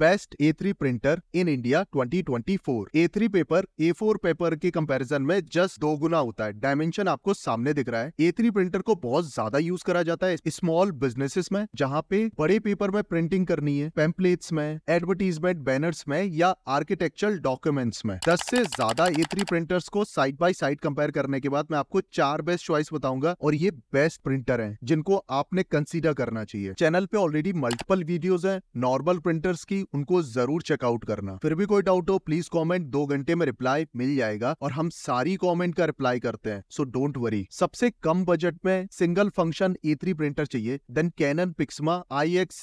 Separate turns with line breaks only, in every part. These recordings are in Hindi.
best A three printer in India twenty four A three paper A four paper के कंपेरिजन में जस्ट दो गुना होता है डायमेंशन आपको सामने दिख रहा है ए थ्री प्रिंटर को बहुत ज्यादा यूज करा जाता है स्मॉल बिजनेसेस में जहाँ पे बड़े पेपर में प्रिंटिंग करनी है पेम्पलेट्स में एडवर्टीजमेंट बैनर्स में या आर्किटेक्चरल डॉक्यूमेंट्स में दस से ज्यादा ए थ्री प्रिंटर्स को साइड बाई साइड कंपेयर करने के बाद मैं आपको चार बेस्ट चॉइस बताऊंगा और ये बेस्ट प्रिंटर है जिनको आपने कंसिडर करना चाहिए चैनल पे ऑलरेडी मल्टीपल वीडियोज है नॉर्मल प्रिंटर्स की उनको जरूर चेकआउट करना फिर भी कोई डाउट हो प्लीज कॉमेंट दो घंटे में रिप्लाई मिल जाएगा और हम सारी कॉमेंट का रिप्लाई करते हैं सो डोंट वरी सबसे कम बजट में सिंगल फंक्शन ए प्रिंटर चाहिए then Canon Pixma I X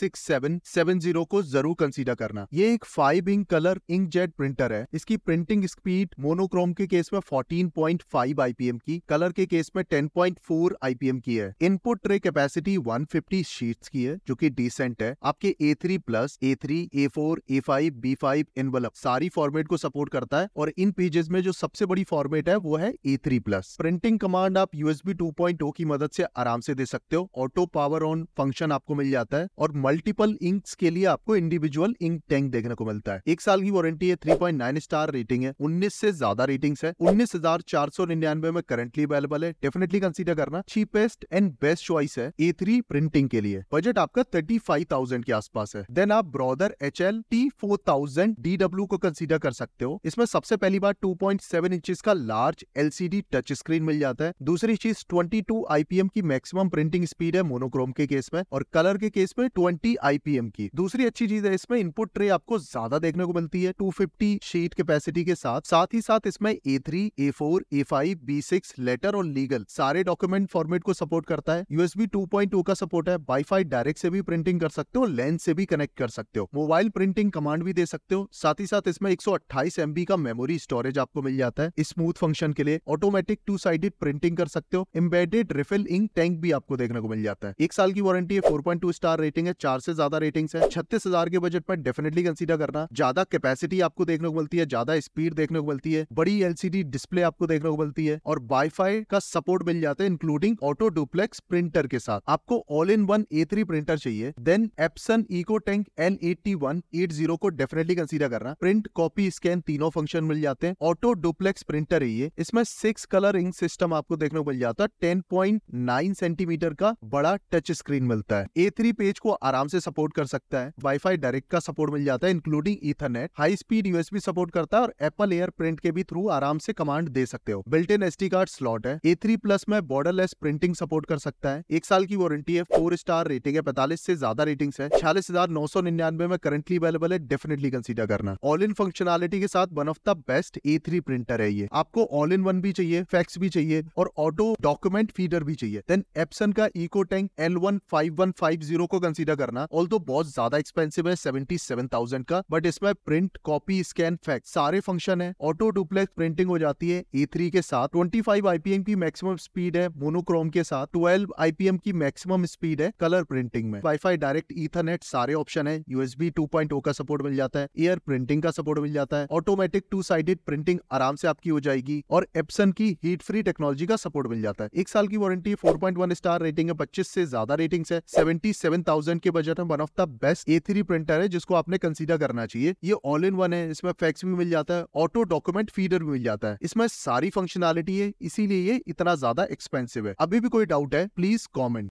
को जरूर कंसीडर करना ये एक five ink colour ink jet printer है इसकी प्रिंटिंग स्पीड मोनोक्रोम के केस में 14.5 आईपीएम की कलर के केस में 10.4 आईपीएम की है इनपुट ट्रे कैपेसिटी 150 शीट की है जो कि डिसेंट है आपके A three plus A three A four A five B five envelope सारी फॉर्मेट को सपोर्ट करता है और इन पेजेस में जो सबसे बड़ी फॉर्मेट है वो है A three plus printing command आप यूएसबी टू पॉइंट ओ की मदद से आराम से दे सकते हो ऑटो पावर ऑन फंक्शन आपको मिल जाता है और मल्टीपल इंक्स के लिए आपको इंडिविजुअल इंक टैंक देखने को मिलता है एक साल की वारंटी है three point nine star rating है उन्नीस से ज्यादा रेटिंग्स है उन्नीस हजार चार सौ निन्यानवे में करेंटली अवेलेबल है डेफिनेटली कंसिडर करना चीपेस्ट एंड बेस्ट चॉइस है ए थ्री प्रिंटिंग के लिए बजट आपका थर्टी फाइव थाउजेंड के आसपास है देन आप Brother H L T four thousand D W को कंसीडर कर सकते हो इसमें सबसे पहली बार टू पॉइंट सेवन इंच का लार्ज एलसीडी टच स्क्रीन मिल जाता है दूसरी चीज ट्वेंटी टू आईपीएम की मैक्सिमम प्रिंटिंग स्पीड है मोनोक्रोम के केस में और कलर के केस में ट्वेंटी आईपीएम की दूसरी अच्छी चीज है इसमें इनपुट ट्रे आपको ज्यादा देखने को मिलती है टू फिफ्टी शीट कैपेसिटी के साथ साथ ही साथ इसमें A three A four A five B six letter और लीगल सारे डॉक्यूमेंट फॉर्मेट को सपोर्ट करता है यूएसबी टू पॉइंट टू का सपोर्ट है वाईफाई डायरेक्ट से भी प्रिंटिंग कर सकते हो लेंस से भी कनेक्ट कर सकते हो मोबाइल प्रिंटिंग कमांड भी दे सकते हो साथ ही साथ इसमें 128 सौ का मेमोरी स्टोरेज आपको मिल जाता है स्मूथ फंक्शन के लिए ऑटोमेटिक टू साइडेड प्रिंटिंग कर सकते हो एम्बेडेड रिफिल इंक टैंक भी आपको देखने को मिल जाता है एक साल की वारंटी है फोर स्टार रेटिंग है चार से ज्यादा रेटिंग है छत्तीस के बजट में डेफिनेटली कंसिडर करना ज्यादा कैपेसिटी आपको देखने को मिलती है ज्यादा स्पीड देखने को मिलती है बड़ी एलसीडी डिस्प्ले आपको देखने को मिलती है और वाईफाई का सपोर्ट मिल जाता है इंक्लूडिंग ऑटो डुप्लेक्स प्रिंटर के साथ आपको all in one A printer चाहिए then Epson eco tank N eighty one eight zero को डेफिनेटली कंसीडर करना प्रिंट कॉपी स्कैन तीनों फंक्शन मिल जाते हैं ऑटो डुप्लेक्स प्रिंटर है ये इसमें सिक्स कलर इंक सिस्टम आपको देखने को मिल जाता है टेन पॉइंट नाइन सेंटीमीटर का बड़ा टच स्क्रीन मिलता है ए थ्री पेज को आराम से सपोर्ट कर सकता है वाईफाई डायरेक्ट का सपोर्ट मिल जाता है including ethernet high speed USB support करता है और एप्पल एयर प्रिंट के भी थ्रू आराम से कमांड दे सकते हो built in S card slot है ए थ्री प्लस में बॉर्डरलेस प्रिंटिंग सपोर्ट कर सकता है एक साल की वारंटी है फोर स्टार रेटिंग है पैतालीस से ज्यादा रेटिंग है छियालीस हजार नौ सौ निन्यानवे में करंट करंटली अवेलेबल है डेफिनेटली कंसिडर करना ऑल इन फंक्शनलिटी के साथ one of the best A printer है ये आपको ऑल इन वन भी चाहिए फैक्स भी चाहिए और ऑटो डॉक्यूमेंट फीडर भी चाहिए देन एप्सन का eco tank L one one five five zero को कंसिडर करना ऑल तो बहुत ज्यादा एक्सपेंसिव है सेवेंटी सेवन थाउजेंड का बट इसमें प्रिंट कॉपी स्कैन फैक्स सारे फंक्शन है ऑटो डुप्लेक्स प्रिंटिंग हो जाती है ए थ्री के साथ ट्वेंटी फाइव आईपीएम की मैक्सिमम स्पीड है मोनोक्रोम के साथ ट्वेल्व आईपीएम की मैक्सिमम स्पीड है कलर प्रिंटिंग में वाईफाई डायरेक्ट इथरनेट सारे ऑप्शन है यूएसबी टू 2.0 का सपोर्ट मिल जाता है एयर प्रिंटिंग का सपोर्ट मिल जाता है ऑटोमेटिक टू साइडेड प्रिंटिंग आराम से आपकी हो जाएगी और एप्सन की हीट फ्री टेक्नोलॉजी का सपोर्ट मिल जाता है एक साल की वारंटी 4.1 स्टार रेटिंग है पच्चीस से ज्यादा रेटिंग है 77,000 के बजट में one of the best A printer है जिसको आपने कंसिडर करना चाहिए ये ऑल इन वन है इसमें फैक्स भी मिल जाता है ऑटो डॉक्यूमेंट फीडर भी मिल जाता है इसमें सारी फंक्शनलिटी है इसीलिए ये इतना ज्यादा एक्सपेंसिव है अभी भी कोई डाउट है प्लीज कॉमेंट